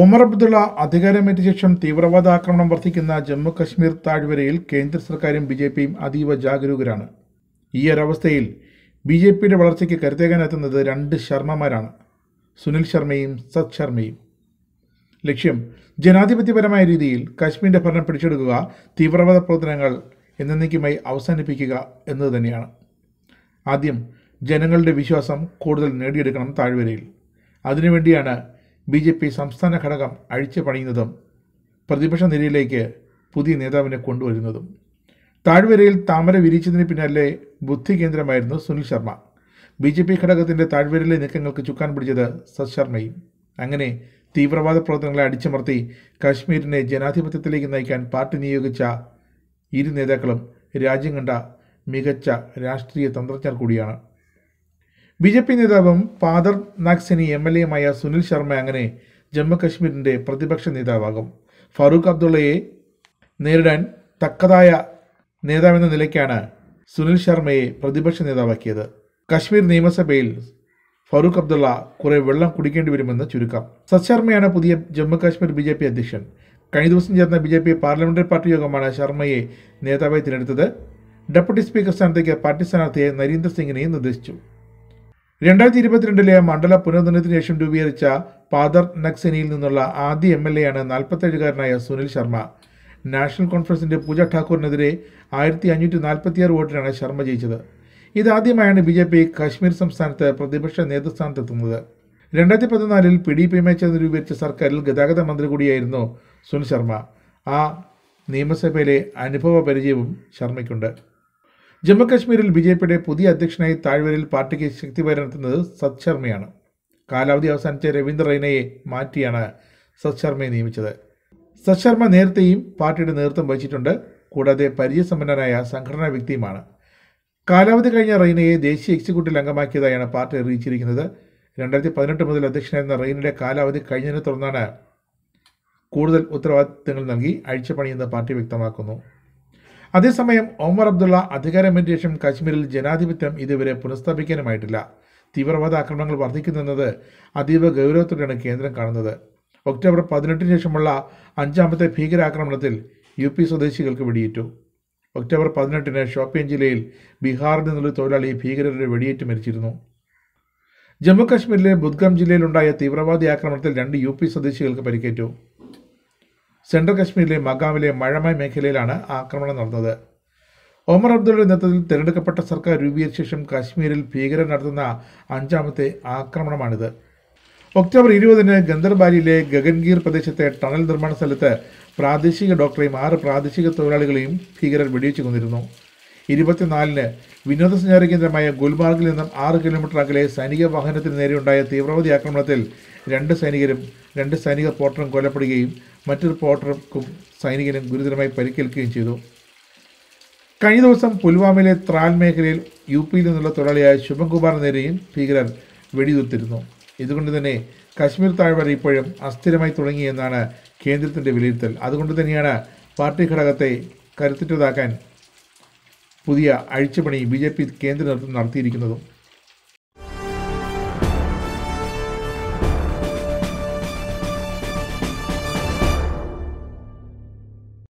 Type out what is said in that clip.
ഒമർ അബ്ദുള്ള അധികാരമേറ്റ ശേഷം തീവ്രവാദ ആക്രമണം വർദ്ധിക്കുന്ന ജമ്മു കശ്മീർ താഴ്വരയിൽ കേന്ദ്ര സർക്കാരും ബി ജെ പിയും അതീവ ജാഗരൂകരാണ് ഈ ഒരവസ്ഥയിൽ ബി ജെ പിയുടെ വളർച്ചയ്ക്ക് കരുത്തേകാനെത്തുന്നത് രണ്ട് ശർമ്മമാരാണ് സുനിൽ ശർമ്മയും സത് ശർമ്മയും ലക്ഷ്യം ജനാധിപത്യപരമായ രീതിയിൽ കശ്മീരിൻ്റെ ഭരണം പിടിച്ചെടുക്കുക തീവ്രവാദ പ്രവർത്തനങ്ങൾ എന്നേക്കുമായി അവസാനിപ്പിക്കുക എന്നത് തന്നെയാണ് ആദ്യം ജനങ്ങളുടെ വിശ്വാസം കൂടുതൽ നേടിയെടുക്കണം താഴ്വരയിൽ അതിനുവേണ്ടിയാണ് ബി ജെ പി സംസ്ഥാന ഘടകം അഴിച്ചു പണിയുന്നതും പ്രതിപക്ഷ നിരയിലേക്ക് പുതിയ നേതാവിനെ കൊണ്ടുവരുന്നതും താഴ്വരയിൽ താമര വിരിച്ചതിന് പിന്നാലെ ബുദ്ധി കേന്ദ്രമായിരുന്നു Sunil Sharma B J P ഘടകത്തിൻ്റെ താഴ്വരയിലെ നീക്കങ്ങൾക്ക് ചുക്കാൻ പിടിച്ചത് സത് ശർമ്മയും അങ്ങനെ തീവ്രവാദ പ്രവർത്തനങ്ങളെ അടിച്ചമർത്തി കാശ്മീരിനെ ജനാധിപത്യത്തിലേക്ക് നയിക്കാൻ പാർട്ടി നിയോഗിച്ച ഇരു നേതാക്കളും രാജ്യം കണ്ട മികച്ച രാഷ്ട്രീയ തന്ത്രജ്ഞർ കൂടിയാണ് ബി ജെ പി നേതാവും ഫാദർ നാഗ്സിനി എം എൽ എയുമായ സുനിൽ ശർമ്മ അങ്ങനെ ജമ്മുകശ്മീരിൻ്റെ പ്രതിപക്ഷ നേതാവാകും ഫാറൂഖ് അബ്ദുള്ളയെ നേരിടാൻ തക്കതായ നേതാവെന്ന നിലയ്ക്കാണ് സുനിൽ ശർമ്മയെ പ്രതിപക്ഷ നേതാവാക്കിയത് കശ്മീർ നിയമസഭയിൽ ഫാറൂഖ് അബ്ദുള്ള കുറെ വെള്ളം കുടിക്കേണ്ടി വരുമെന്ന് ചുരുക്കം സത് ശർമ്മയാണ് പുതിയ ജമ്മുകാശ്മീർ ബി ജെ പി അധ്യക്ഷൻ കഴിഞ്ഞ ദിവസം ചേർന്ന B J P parliamentary party യോഗമാണ് ശർമ്മയെ നേതാവായി തിരഞ്ഞെടുത്തത് ഡെപ്യൂട്ടി സ്പീക്കർ സ്ഥാനത്തേക്ക് പാർട്ടി സ്ഥാനാർത്ഥിയെ നരീന്ദർ നിർദ്ദേശിച്ചു രണ്ടായിരത്തി ഇരുപത്തിരണ്ടിലെ മണ്ഡല പുനർനിർണയത്തിന് ശേഷം രൂപീകരിച്ച പാദർ നക്സനിയിൽ നിന്നുള്ള ആദ്യ എം എൽ എ ആണ് നാൽപ്പത്തേഴുകാരനായ സുനിൽ ശർമ്മ നാഷണൽ കോൺഫറൻസിന്റെ പൂജ ഠാക്കൂറിനെതിരെ ആയിരത്തി അഞ്ഞൂറ്റി നാൽപ്പത്തിയാറ് വോട്ടിനാണ് ശർമ്മ ജയിച്ചത് ഇതാദ്യമായാണ് ബി ജെ പി കാശ്മീർ സംസ്ഥാനത്ത് പ്രതിപക്ഷ നേതൃസ്ഥാനത്തെത്തുന്നത് രണ്ടായിരത്തി പതിനാലിൽ പി ഡി പി എം രൂപീകരിച്ച സർക്കാരിൽ ഗതാഗത മന്ത്രി കൂടിയായിരുന്നു സുനിൽ ശർമ്മ ആ നിയമസഭയിലെ അനുഭവ പരിചയവും ശർമ്മയ്ക്കുണ്ട് ജമ്മുകശ്മീരിൽ ബി ജെ പിയുടെ പുതിയ അധ്യക്ഷനായി താഴ്വരയിൽ പാർട്ടിക്ക് ശക്തി പകരത്തുന്നത് സത് ശർമ്മയാണ് കാലാവധി അവസാനിച്ച രവീന്ദ്ര റൈനയെ മാറ്റിയാണ് സത് ശർമ്മയെ നിയമിച്ചത് സത് ശർമ്മ നേരത്തെയും പാർട്ടിയുടെ നേതൃത്വം വഹിച്ചിട്ടുണ്ട് കൂടാതെ പരിചയസമ്പന്നനായ സംഘടനാ വ്യക്തിയുമാണ് കാലാവധി കഴിഞ്ഞ റൈനയെ ദേശീയ എക്സിക്യൂട്ടീവ് അംഗമാക്കിയതായാണ് പാർട്ടി അറിയിച്ചിരിക്കുന്നത് രണ്ടായിരത്തി പതിനെട്ട് മുതൽ അധ്യക്ഷനായിരുന്ന റൈനയുടെ കാലാവധി കഴിഞ്ഞതിനെ തുടർന്നാണ് കൂടുതൽ ഉത്തരവാദിത്തങ്ങൾ നൽകി അഴിച്ചപ്പണിയെന്ന് പാർട്ടി വ്യക്തമാക്കുന്നു അതേസമയം ഒമർ അബ്ദുള്ള ശേഷം കാശ്മീരിൽ ജനാധിപത്യം ഇതുവരെ പുനഃസ്ഥാപിക്കാനുമായിട്ടില്ല തീവ്രവാദ ആക്രമണങ്ങൾ വർദ്ധിക്കുന്നത് അതീവ ഗൗരവത്തോടെയാണ് കേന്ദ്രം കാണുന്നത് ഒക്ടോബർ പതിനെട്ടിന് ശേഷമുള്ള അഞ്ചാമത്തെ ഭീകരാക്രമണത്തിൽ യു പി സ്വദേശികൾക്ക് വെടിയേറ്റു ഒക്ടോബർ പതിനെട്ടിന് ഷോപ്പിയൻ ജില്ലയിൽ ബീഹാറിൽ നിന്നുള്ള തൊഴിലാളി ഭീകരരുടെ വെടിയേറ്റ് മരിച്ചിരുന്നു ജമ്മു കാശ്മീരിലെ ബുദ്ഗാം ജില്ലയിലുണ്ടായ തീവ്രവാദി ആക്രമണത്തിൽ രണ്ട് യു പി സ്വദേശികൾക്ക് പരിക്കേറ്റു സെൻട്രൽ കശ്മീരിലെ മഗാമിലെ മഴമായ മേഖലയിലാണ് ആക്രമണം നടന്നത് ഒമർ അബ്ദുള്ള നേതൃത്വത്തിൽ തിരഞ്ഞെടുക്കപ്പെട്ട സർക്കാർ രൂപീകരിച്ച ശേഷം കാശ്മീരിൽ ഭീകരർ നടത്തുന്ന അഞ്ചാമത്തെ ആക്രമണമാണിത് ഒക്ടോബർ ഇരുപതിന് ഗന്ദർബാലിയിലെ ഗഗൻഗീർ പ്രദേശത്തെ ടണൽ നിർമ്മാണ സ്ഥലത്ത് പ്രാദേശിക ഡോക്ടറെയും ആറ് പ്രാദേശിക തൊഴിലാളികളെയും ഭീകരർ വെടിവെച്ച് കൊന്നിരുന്നു ഇരുപത്തിനാലിന് വിനോദസഞ്ചാര കേന്ദ്രമായ ഗുൽമാർഗിൽ നിന്നും ആറ് കിലോമീറ്റർ അകലെ സൈനിക വാഹനത്തിന് നേരെയുണ്ടായ തീവ്രവാദി ആക്രമണത്തിൽ രണ്ട് സൈനികരും രണ്ട് സൈനിക പോർട്ടറും കൊല്ലപ്പെടുകയും മറ്റൊരു പോർട്ടർക്കും സൈനികനും ഗുരുതരമായി പരിക്കേൽക്കുകയും ചെയ്തു കഴിഞ്ഞ ദിവസം പുൽവാമയിലെ ത്രാൽ മേഖലയിൽ യു പിയിൽ നിന്നുള്ള തൊഴിലാളിയായ ശുഭംകുമാർ നേരെയും ഭീകരർ വെടിയുതിർത്തിരുന്നു ഇതുകൊണ്ട് തന്നെ കശ്മീർ താഴ്വര ഇപ്പോഴും അസ്ഥിരമായി തുടങ്ങിയെന്നാണ് കേന്ദ്രത്തിൻ്റെ വിലയിരുത്തൽ അതുകൊണ്ട് തന്നെയാണ് പാർട്ടി ഘടകത്തെ കരുത്തിറ്റതാക്കാൻ പുതിയ അഴിച്ചുപണി ബി ജെ പി കേന്ദ്ര നേതൃത്വം നടത്തിയിരിക്കുന്നതും